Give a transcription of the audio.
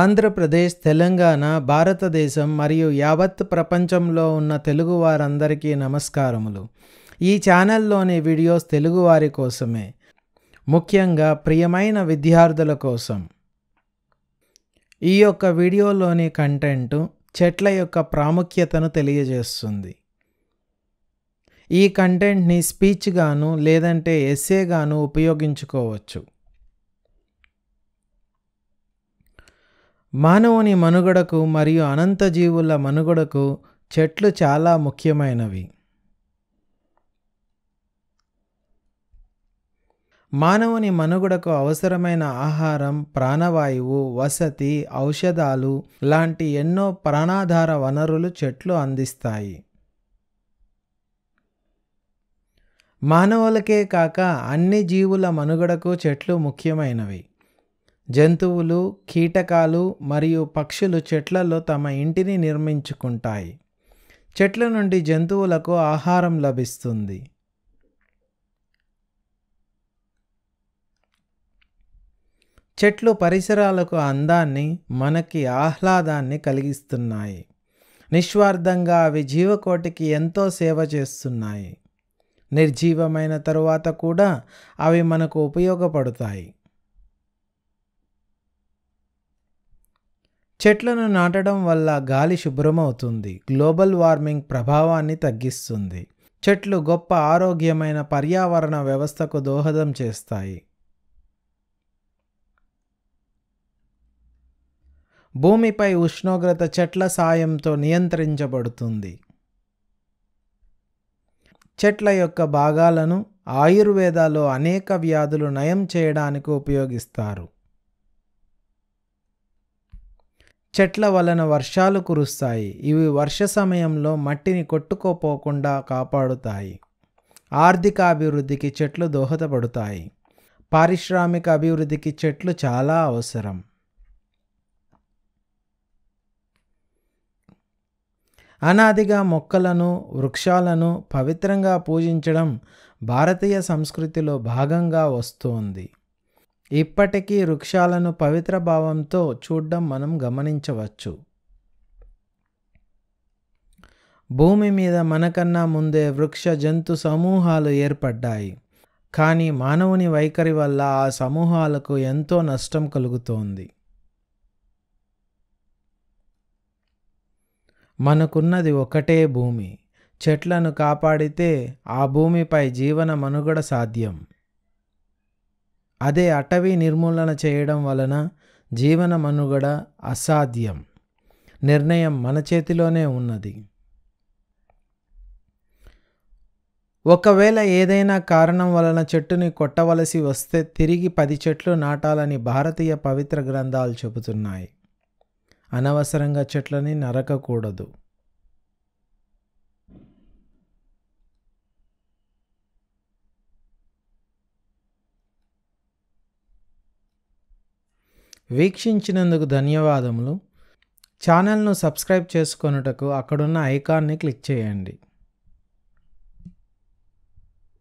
ఆంధ్రప్రదేశ్ తెలంగాణ భారతదేశం మరియు యావత్ ప్రపంచంలో ఉన్న తెలుగు వారందరికీ నమస్కారములు ఈ ఛానల్లోని వీడియోస్ తెలుగువారి కోసమే ముఖ్యంగా ప్రియమైన విద్యార్థుల కోసం ఈ యొక్క వీడియోలోని కంటెంటు చెట్ల యొక్క ప్రాముఖ్యతను తెలియజేస్తుంది ఈ కంటెంట్ని స్పీచ్గాను లేదంటే ఎస్సేగాను ఉపయోగించుకోవచ్చు మానవుని మనుగడకు మరియు అనంత జీవుల మనుగడకు చెట్లు చాలా ముఖ్యమైనవి మానవుని మనుగడకు అవసరమైన ఆహారం ప్రాణవాయువు వసతి ఔషధాలు లాంటి ఎన్నో ప్రాణాధార వనరులు చెట్లు అందిస్తాయి మానవులకే కాక అన్ని జీవుల మనుగడకు చెట్లు ముఖ్యమైనవి జంతువులు కీటకాలు మరియు పక్షులు చెట్లలో తమ ఇంటిని నిర్మించుకుంటాయి చెట్ల నుండి జంతువులకు ఆహారం లభిస్తుంది చెట్లు పరిసరాలకు అందాన్ని మనకి ఆహ్లాదాన్ని కలిగిస్తున్నాయి నిస్వార్థంగా అవి జీవకోటికి ఎంతో సేవ చేస్తున్నాయి నిర్జీవమైన తరువాత కూడా అవి మనకు ఉపయోగపడతాయి చెట్లను నాటడం వల్ల గాలి శుభ్రమవుతుంది గ్లోబల్ వార్మింగ్ ప్రభావాన్ని తగ్గిస్తుంది చెట్లు గొప్ప ఆరోగ్యమైన పర్యావరణ వ్యవస్థకు దోహదం చేస్తాయి భూమిపై ఉష్ణోగ్రత చెట్ల సాయంతో నియంత్రించబడుతుంది చెట్ల యొక్క భాగాలను ఆయుర్వేదాలో అనేక వ్యాధులు నయం చేయడానికి ఉపయోగిస్తారు చెట్ల వలన వర్షాలు కురుస్తాయి ఇవి వర్ష సమయంలో మట్టిని కొట్టుకోపోకుండా కాపాడుతాయి ఆర్థిక అభివృద్ధికి చెట్లు దోహదపడతాయి పారిశ్రామిక అభివృద్ధికి చెట్లు చాలా అవసరం అనాదిగా మొక్కలను వృక్షాలను పవిత్రంగా పూజించడం భారతీయ సంస్కృతిలో భాగంగా వస్తోంది ఇప్పటికీ వృక్షాలను పవిత్ర భావంతో చూడడం మనం గమనించవచ్చు భూమి మీద మనకన్నా ముందే వృక్ష జంతు సమూహాలు ఏర్పడ్డాయి కానీ మానవుని వైఖరి వల్ల ఆ సమూహాలకు ఎంతో నష్టం కలుగుతోంది మనకున్నది ఒకటే భూమి చెట్లను కాపాడితే ఆ భూమిపై జీవన మనుగడ సాధ్యం అదే అటవీ నిర్మూలన చేయడం వలన జీవన మనుగడ అసాధ్యం నిర్ణయం మన చేతిలోనే ఉన్నది ఒకవేళ ఏదైనా కారణం వలన చెట్టుని కొట్టవలసి వస్తే తిరిగి పది చెట్లు నాటాలని భారతీయ పవిత్ర గ్రంథాలు చెబుతున్నాయి అనవసరంగా చెట్లని నరకకూడదు వీక్షించినందుకు ధన్యవాదములు ఛానల్ను సబ్స్క్రైబ్ చేసుకొనుటకు అక్కడున్న ఐకాన్ని క్లిక్ చేయండి